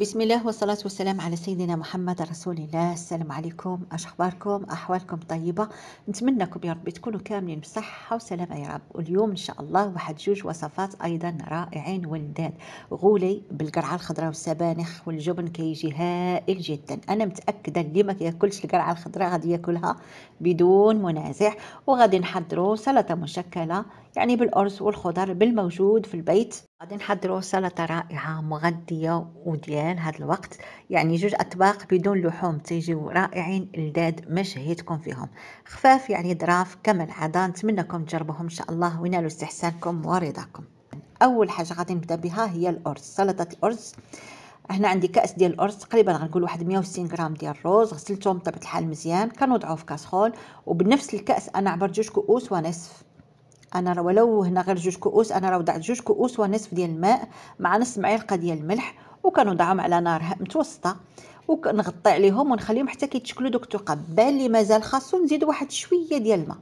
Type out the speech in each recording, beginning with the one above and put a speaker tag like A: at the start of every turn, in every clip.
A: بسم الله والصلاة والسلام على سيدنا محمد رسول الله السلام عليكم اش اخباركم احوالكم طيبة نتمنىكم يا ربي تكونوا كاملين بصحة وسلامة يا رب واليوم ان شاء الله واحد جوج وصفات ايضا رائعين ولذات غولي بالقرعة الخضراء والسبانخ والجبن كيجي هائل جدا انا متأكدة اللي ما كياكلش القرعة الخضراء غادي ياكلها بدون منازع وغادي نحضروا سلطة مشكلة يعني بالأرز والخضر بالموجود في البيت غادي نحضروا سلطة رائعة مغذية وديال هاد الوقت يعني جوج أطباق بدون لحوم تيجيو رائعين لذاد ما شهيتكم فيهم خفاف يعني ظراف كما العادة نتمنىكم تجربوهم إن شاء الله وينالوا استحسانكم ورضاكم أول حاجة غادي نبدا بها هي الأرز سلطة الأرز هنا عندي كاس ديال الارز تقريبا غنقول واحد 160 غرام ديال الروز غسلتهم بطبيعه الحال مزيان كنوضعوه في كاسرول وبنفس الكاس انا عبرت جوج كؤوس ونصف انا راه ولو هنا غير جوج كؤوس انا راه وضعت جوج كؤوس ونصف ديال الماء مع نص معلقه ديال الملح وكنوضعهم على نار متوسطه وكنغطي عليهم ونخليهم حتى كيتشكلوا دوك بان اللي مازال خاصو نزيد واحد شويه ديال الماء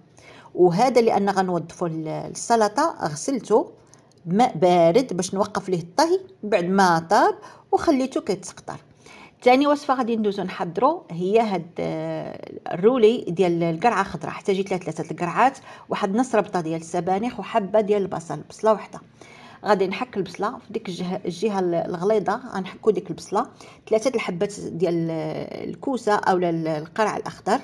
A: وهذا لان غنوظفوا السلطه غسلته بماء بارد باش نوقف ليه الطهي بعد ما طاب وخليته كيتسقطر ثاني وصفه غادي ندوزو نحضرو هي هاد آه، الرولي ديال القرعه خضراء احتاجيت لها ثلاثه القرعات واحد نص ربطه ديال السبانخ وحبه ديال البصل بصله وحده غادي نحك البصله في ديك الجهه الغليظه غنحكو ديك البصله ثلاثه الحبات ديال آه، الكوسه اولا القرع الاخضر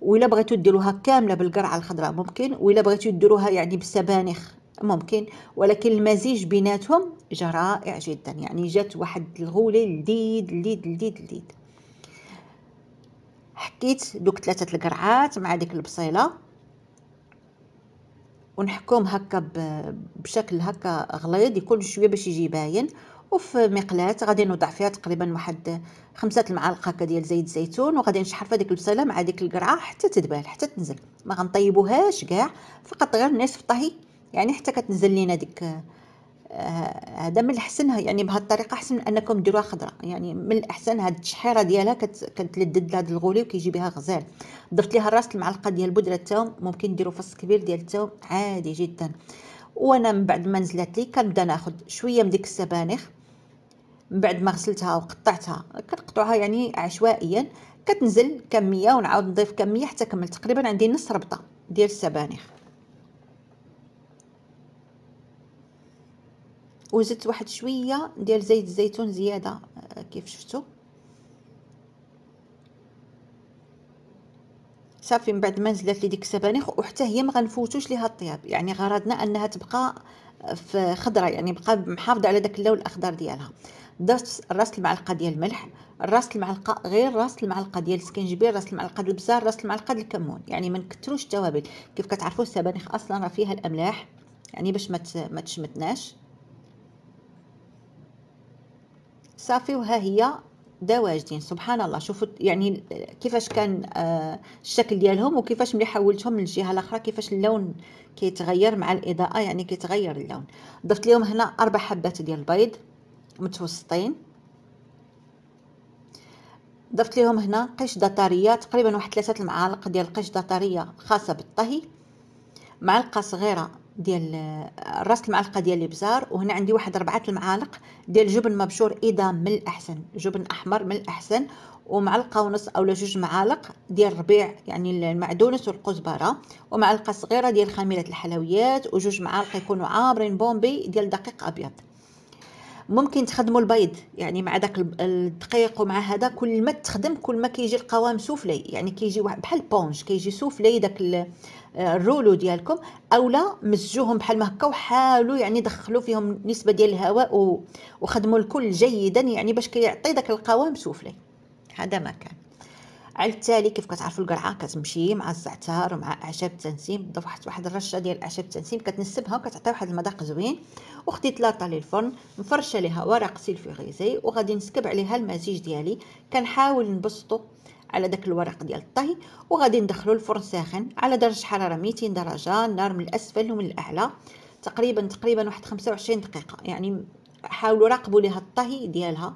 A: وإلا بغيتو ديروها كامله بالقرعه الخضراء ممكن وإلا بغيتو ديروها يعني بالسبانخ ممكن ولكن المزيج بيناتهم جا رائع جدا يعني جات واحد الغولة لذيذ لذيذ لذيذ لذيذ حكيت دوك ثلاثة القرعات مع ديك البصيلة ونحكم هكا بشكل هكا غليظ يكون شويه باش يجي باين وفي مقلاة غادي نوضع فيها تقريبا واحد خمسة المعالق هكا ديال زيت الزيتون وغادي نشحر في هذيك البصيلة مع ديك القرعه حتى تدبال حتى تنزل ما غنطيبوهاش كاع فقط غير نصف طهي يعني حتى كتنزل لينا ديك آه، هذا من الاحسن يعني بهالطريقه احسن من انكم ديروها خضراء يعني من الاحسن هاد التشحيره ديالها كتلدد هاد الغولي وكيجي بها غزال ضفت ليها راس المعلقه ديال بودره التوم ممكن ديروا فص كبير ديال التوم عادي جدا وانا من بعد ما نزلت لي كنبدا ناخذ شويه من ديك السبانخ من بعد ما غسلتها وقطعتها كنقطعها يعني عشوائيا كتنزل كميه ونعاود نضيف كميه حتى كمل تقريبا عندي نص ربطه ديال السبانخ وزدت واحد شويه ديال زيت الزيتون زياده آه، كيف شفتوا صافي من بعد ما نزلت لي ديك السبانخ وحتى هي ما غنفوتوش ليها الطياب يعني غرضنا انها تبقى في خضره يعني بقى محافظه على داك اللون الاخضر ديالها درت راس المعلقه ديال الملح راس المعلقه غير راس المعلقه ديال السكنجبير راس المعلقه ديال البزار راس المعلقه ديال الكمون يعني ما نكثروش التوابل كيف كتعرفوا السبانخ اصلا راه فيها الاملاح يعني باش ما ما تشمتناش صافي وها هي دواجدين سبحان الله شوفوا يعني كيفاش كان آه، الشكل ديالهم وكيفاش ملي حولتهم من الجهه الاخرى كيفاش اللون كيتغير مع الاضاءه يعني كيتغير اللون ضفت لهم هنا اربع حبات ديال البيض متوسطين ضفت لهم هنا قشده طريه تقريبا واحد ثلاثه المعالق ديال القشده طريه خاصه بالطهي معلقه صغيره ديال راس المعلقه ديال الابزار وهنا عندي واحد ربعه المعالق ديال جبن مبشور اذا من الاحسن جبن احمر من الاحسن ومعلقه ونص اولا جوج معالق ديال الربيع يعني المعدونس والقزبره ومعلقه صغيره ديال خميره الحلويات وجوج معالق يكونوا عابرين بومبي ديال دقيق ابيض ممكن تخدموا البيض يعني مع داك الدقيق ومع هذا كل ما تخدم كل ما كيجي القوام سفلي يعني كيجي واحد بحال بونج كيجي سفلي داك الرولو ديالكم اولا مزجوهم بحال ما هكا وحاولوا يعني دخلوا فيهم نسبه ديال الهواء وخدموا الكل جيدا يعني باش كيعطي داك القوام سفلي هذا ما كان على التالي كيف كتعرفوا القرعه كتمشي مع الزعتر ومع اعشاب التنسيم بالضبط واحد واحد الرشه ديال اعشاب التنسيم كتنسبها وكتعطي واحد المذاق زوين وخديت لاطه للفرن مفرشه ليها ورق سيلفيغيزي وغادي نسكب عليها المزيج ديالي كنحاول نبسطو على داك الورق ديال الطهي وغادي ندخلو الفرن ساخن على درجه حراره 200 درجه النار من الاسفل ومن الاعلى تقريبا تقريبا واحد 25 دقيقه يعني حاولوا راقبوا ليها الطهي ديالها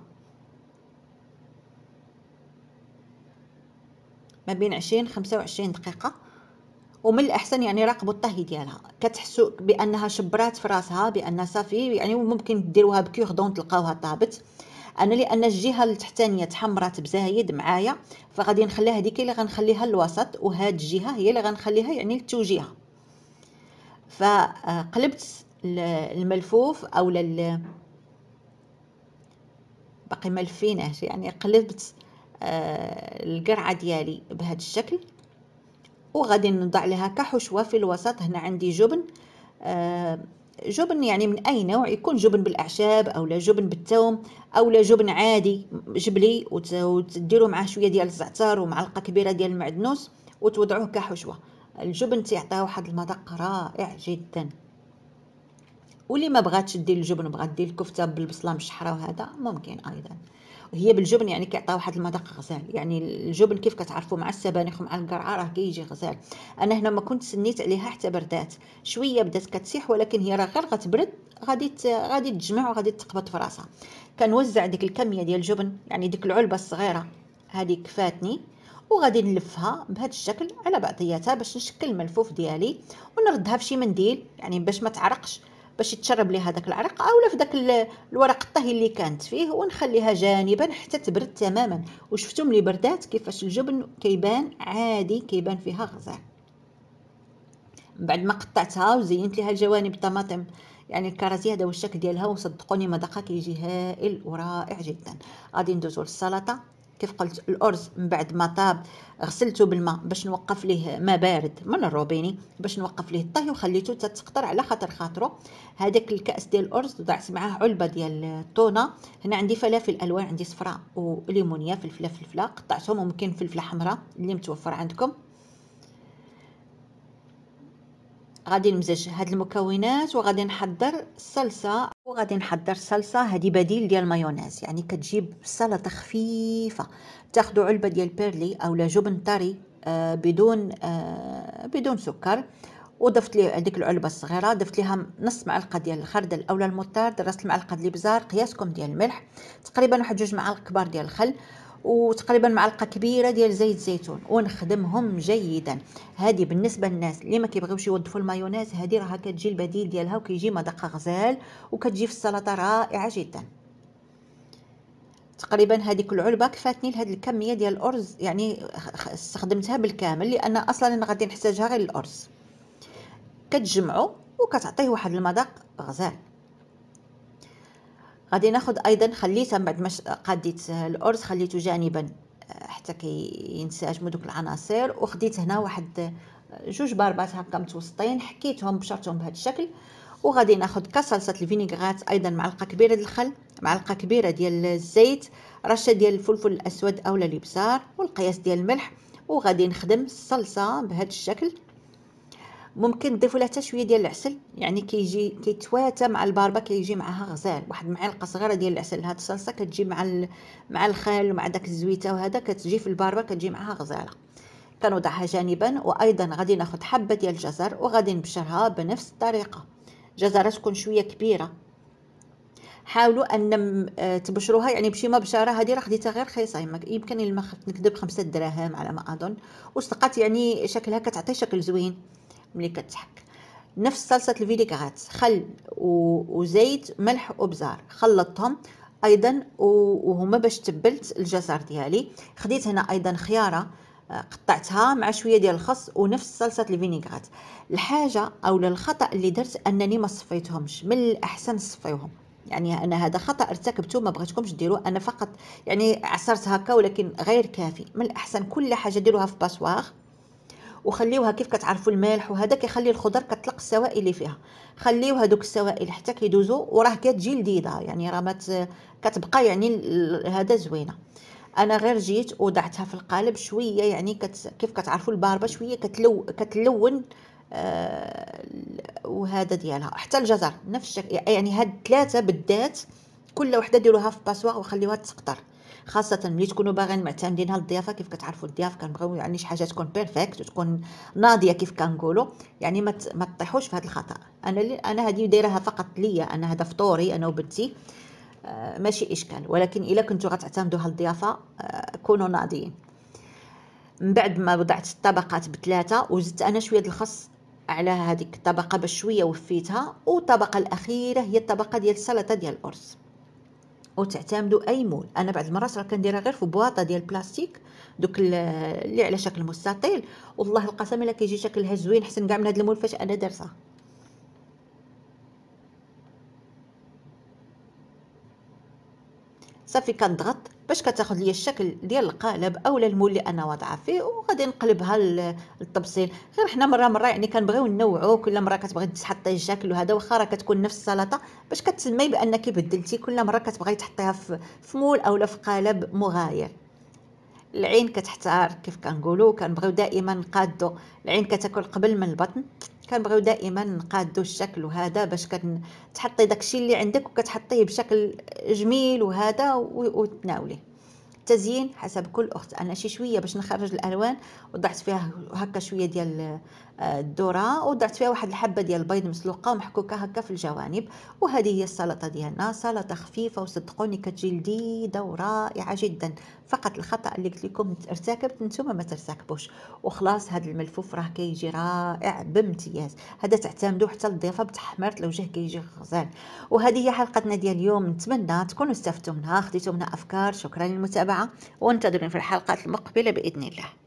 A: ما بين 20 25 دقيقه ومن الاحسن يعني راقبوا الطهي ديالها كتحسوا بانها شبرات في راسها بان صافي يعني ممكن ديروها بكيوخ دون تلقاوها طابت انا لان الجهه التحتانيه تحمرات بزايد معايا فغادي نخليها هذيك اللي غنخليها الوسط وهاد الجهه هي اللي غنخليها يعني للتوجيهه فقلبت الملفوف او لل باقي ملفيناش يعني قلبت آه، القرعه ديالي بهذا الشكل وغادي نضع لها كحشوه في الوسط هنا عندي جبن آه، جبن يعني من اي نوع يكون جبن بالاعشاب او لا جبن بالثوم او لا جبن عادي جبلي وتديروا معاه شويه ديال الزعتر ومعلقه كبيره ديال المعدنوس وتوضعوه كحشوه الجبن تيعطيه واحد المذاق رائع جدا واللي ما بغاتش دير الجبن بغات دير الكفته بالبصله مشحره وهذا ممكن ايضا هي بالجبن يعني كيعطي واحد المذاق غزال يعني الجبن كيف كتعرفوا مع السبانخ ومع القرعه راه كيجي غزال انا هنا ما كنت سنيت عليها حتى بردات شويه بدات كتسيح ولكن هي راه غير غتبرد غادي غادي تجمع وغادي تقبض في راسها كنوزع ديك الكميه ديال الجبن يعني ديك العلبه الصغيره هذه كفاتني وغادي نلفها بهذا الشكل على بعضياتها باش نشكل الملفوف ديالي ونردها في شي منديل يعني باش ما تعرقش باش يتشرب لي هذاك العرق اولا في داك الورق الطهي اللي كانت فيه ونخليها جانبا حتى تبرد تماما وشفتوا ملي بردات كيفاش الجبن كيبان عادي كيبان فيها غزال بعد ما قطعتها وزينت لها الجوانب الطماطم يعني الكراتيه هذا هو الشكل ديالها وصدقوني مذاقها كيجي هائل ورائع جدا غادي ندوزو للسلطه كيف قلت الارز من بعد ما طاب غسلته بالماء باش نوقف ليه ما بارد من الروبيني باش نوقف ليه الطهي وخليته تتقطر على خاطر خاطرو هذاك الكاس ديال الارز ضعت معاه علبه ديال الطونه هنا عندي فلافل الوان عندي صفراء وليمونيه فلفله فلفله قطعتهم وممكن فلفله حمراء اللي متوفر عندكم غادي نمزج هاد المكونات وغادي نحضر الصلصه وغادي نحضر الصلصه هادي بديل ديال المايونيز يعني كتجيب سلطه خفيفه تاخدو علبه ديال بيرلي اولا جبن طري آه، بدون آه، بدون سكر وضفت لي هذيك العلبه الصغيره ضفت ليها نص معلقه ديال الخردل اولا المطارد راس المعلقه ديال الابزار قياسكم ديال الملح تقريبا واحد جوج معالق كبار ديال الخل وتقريبا معلقه كبيره ديال زيت الزيتون ونخدمهم جيدا هذه بالنسبه للناس اللي ما كيبغيوش يوظفوا المايونيز هذه راه كتجي البديل ديالها وكيجي مذاق غزال وكتجي في السلطه رائعه جدا تقريبا هذيك العلبه كفاتني لهاد الكميه ديال الارز يعني استخدمتها بالكامل لان اصلا انا غادي نحتاجها غير الارز كتجمعوا وكتعطيه واحد المذاق غزال غادي ناخد ايضا خليته من بعد ما قديت الارز خليته جانبا آه، حتى كينسجموا دوك العناصر وخديت هنا واحد آه، جوج باربات هكا متوسطين حكيتهم بشرتهم بهذا الشكل وغادي ناخذ كصلصه الفينيغرات ايضا معلقه كبيره ديال الخل معلقه كبيره ديال الزيت رشه ديال الفلفل الاسود اولا الابزار والقياس ديال الملح وغادي نخدم الصلصه بهذا الشكل ممكن تضيفوا لها حتى شويه ديال العسل يعني كيجي كيتواتى مع الباربه كيجي معها غزال واحد معلقه صغيره ديال العسل هاد الصلصه كتجي مع ال... مع الخال ومع داك الزويته وهذا كتجي في الباربه كتجي معها غزاله كنوضعها جانبا وايضا غادي ناخذ حبه ديال الجزر وغادي نبشرها بنفس الطريقه جزره تكون شويه كبيره حاولوا ان آه، تبشروها يعني بشي مبشره هذه راه خديتها غير خيصه يعني يمكن لما نكذب خمسة دراهم على ما اظن وصدقات يعني شكلها كتعطي شكل زوين ملي كتحك نفس صلصه الفينيغرات خل وزيت ملح وبزار خلطتهم ايضا وهما باش تبلت الجزر ديالي خديت هنا ايضا خياره آه، قطعتها مع شويه ديال الخس ونفس صلصه الفينيغرات الحاجه او الخطا اللي درت انني ما صفيتهمش من الاحسن صفيوهم يعني انا هذا خطا ارتكبته ما بغيتكمش ديروه انا فقط يعني عصرت هكا ولكن غير كافي من الاحسن كل حاجه ديروها في باسواغ وخليوها كيف كتعرفوا الملح وهذا كيخلي الخضر كتلق السوائل اللي فيها خليو دوك السوائل حتى كيدوزوا وراه كتجي لذيذه يعني راه مت كتبقى يعني هذا زوينه انا غير جيت وضعتها في القالب شويه يعني كت كيف كتعرفوا الباربه شويه كتلو كتلون آه وهذا ديالها حتى الجزر نفس الشكل يعني هاد ثلاثه بالذات كل وحده ديروها في باسوار وخليوها تسقطر خاصه ملي تكونوا باغيين على الضيافة كيف كتعرفوا الضياف كنبغيو يعني شي حاجه تكون بيرفكت وتكون ناضيه كيف كنقولوا يعني ما ما تطيحوش في هذا الخطا انا انا هذه دايرها فقط ليا انا هذا فطوري انا وبنتي آه ماشي اشكال ولكن الا كنتو غتعتمدوا على الضيافه آه كونوا ناضيين من بعد ما وضعت الطبقات بثلاثه وزدت انا شويه الخس على هذيك الطبقه باش شويه وفيتها والطبقه الاخيره هي الطبقه ديال السلطه ديال الارز وتعتمدوا اي مول انا بعض المرات راه كنديرها غير في بواطه ديال البلاستيك دوك اللي على شكل مستطيل والله القسم الا كيجي شكلها زوين حسن كاع من هاد المول فاش انا درتها صافي كنضغط باش كتاخذ ليا الشكل ديال القالب اولا المول اللي انا واضعه فيه وغادي نقلبها للطبسيل غير حنا مره مره يعني كنبغيو نوعو كل مره كتبغي تحطي الشكل وهذا واخا راه كتكون نفس السلطه باش كتسمي بانك بدلتي كل مره كتبغي تحطيها في مول اولا في قالب مغاير العين كتحتار كيف كنقولوا كنبغيو دائما نقادو العين كتاكل قبل من البطن كنبغيو دائما نقادو الشكل وهذا باش كتحطي داكشي اللي عندك وكتحطيه بشكل جميل وهذا وتناوليه التزيين حسب كل اخت انا شي شويه باش نخرج الالوان وضعت فيها هكا شويه ديال آه، الذره وضعت فيها واحد الحبه ديال البيض مسلوقه ومحكوكه هكا في الجوانب وهذه هي السلطه ديالنا سلطه خفيفه وصدقوني كتجي لذيذه ورائعه جدا فقط الخطا اللي قلت لكم ارتكبت نتوما ما ترتكبوش وخلاص هذا الملفوف راه كيجي رائع بامتياز هذا تعتمدوا حتى الضيافه بتحمرت الوجه كيجي غزال وهذه هي حلقتنا ديال اليوم نتمنى تكونوا استفدتوا منها خديتوا منها افكار شكرا للمتابعه المتابعة وانتظروني في الحلقات المقبلة بإذن الله